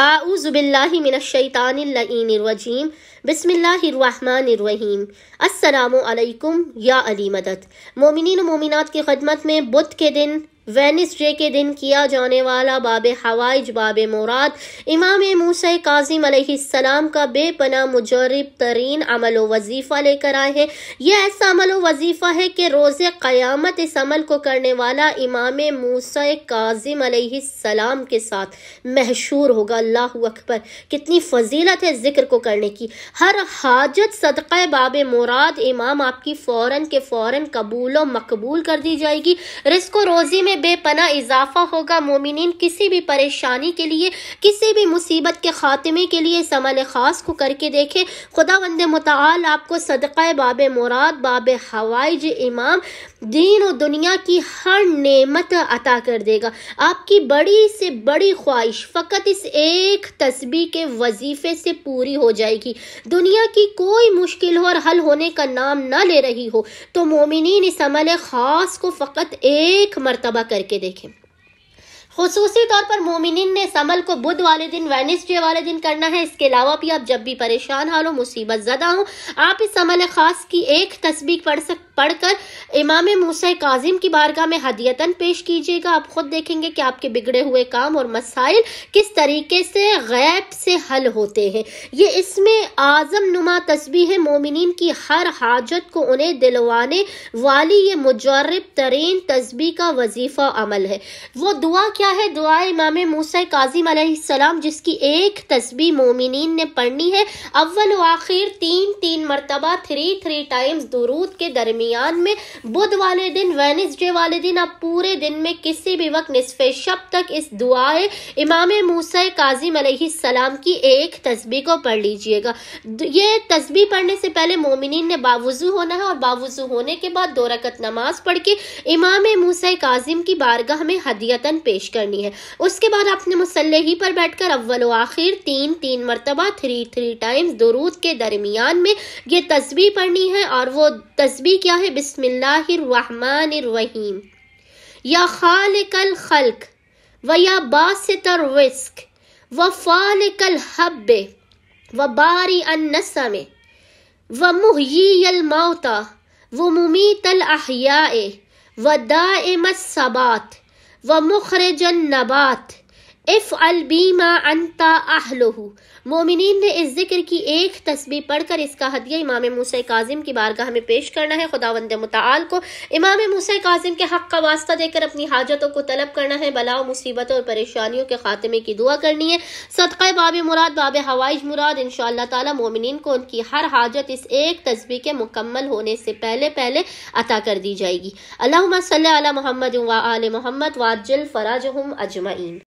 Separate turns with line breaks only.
आऊज़बिल्लिमिनशैतानरजीम बसमीम असलकुम या अली मदद मोमिन मोमिनत की खदमत में बुध के दिन वेनिसडे के दिन किया जाने वाला बाब हवाइज बाब मुराद इमाम मूसा काजिम सलाम का बेपना मुजरब तरीन अमल वजीफ़ा लेकर आए हैं यह ऐसा अमल वजीफ़ा है कि रोज़ क़यामत इस अमल को करने वाला इमाम मूसा काजिम सलाम के साथ मशहूर होगा अल्लाह अकबर कितनी फजीलत है ज़िक्र को करने की हर हाजत सदक़ बाब मुराद इमाम आपकी फ़ौर के फ़ौर कबूल व मकबूल कर दी जाएगी रिस्क रोज़ी में में बेपना इजाफा होगा मोमिन किसी भी परेशानी के लिए किसी भी मुसीबत के खात्मे के लिए इस अमल ख़ास को करके देखें खुदा वंद मताल आपको सदका बाब मुराद बाब हवाइज इमाम दीन और दुनिया की हर नेमत अता कर देगा आपकी बड़ी से बड़ी ख्वाहिश फ़कत इस एक तस्बी के वजीफ़े से पूरी हो जाएगी दुनिया की कोई मुश्किल हो और हल होने का नाम ना ले रही हो तो मोमिन इस अमल ख़ास को फ़कत एक मरतबा करके देखें खसूसी तौर पर मोमिन ने समल को बुध वाले दिन वेनसडे वाले दिन करना है इसके अलावा भी आप जब भी परेशान हाल हो मुसीबत ज़दा हो आप इस अमल ख़ास की एक तस्बीक पढ़ सकते पढ़कर इमाम मूसा काजिम की बारगाह में हदियतन पेश कीजिएगा आप खुद देखेंगे कि आपके बिगड़े हुए काम और मसाइल किस तरीके से गैब से हल होते हैं ये इसमें आज़म नुमा तस्बी है मोमिन की हर हाजत को उन्हें दिलवाने वाली ये मुजरब तरीन तस्बी का वजीफ़ा अमल है वो दुआ क्या है दुआ इमाम मूसा काजिम जिसकी एक तस्बी मोमिन ने पढ़नी है अव्वल आखिर तीन तीन मरतबा थ्री थ्री टाइम्स दुरूद के दरमियान दरमियान में बुध वाले दिन वेनिसडे वाले दिन आप पूरे दिन में किसी भी वक्त निसफ शब तक इस दुआए इमाम मूसा काजिम सलाम की एक तस्बी को पढ़ लीजिएगा ये तस्बी पढ़ने से पहले मोमिन ने बावजू होना है और बावजू होने के बाद दो रकत नमाज पढ़ के इमाम मूसा काजिम की बारगाह में हदियतन पेश करनी है उसके बाद आपने मुसल्ले ही पर बैठकर अव्वल आखिर तीन तीन मरतबा थ्री थ्री टाइम्स दरूद के दरमियान में ये तस्बी पढ़नी है और वो तस्बी क्या ہے بسم اللہ الرحمن الرحیم یا خالق الخلق و یا باسط الرزق و فالق الحب و باری النسم و و محیی الموتا ممیت الموتى و دائم السبات و مخرج النبات इफ़ अलबीमा अंता आहलोहू मोमिन ने इस जिक्र की एक तस्वीर पढ़कर इसका हदिया इमाम मूसा काजिम की बारगाह में पेश करना है खुदावंद मताल को इमाम मूसा काजिम के हक़ का वास्ता देकर अपनी हाजतों को तलब करना है बलाओ मुसीबतों और परेशानियों के खात्मे की दुआ करनी है सदक़ बाब मुराद बाब हवाइज मुराद इन ताला मोमिन को उनकी हर हाजत इस एक तस्वीर के मुकम्मल होने से पहले पहले अता कर दी जाएगी अल्लाह सल महमद व आल मोहम्मद वाजिल फ़राज हम अजमाइन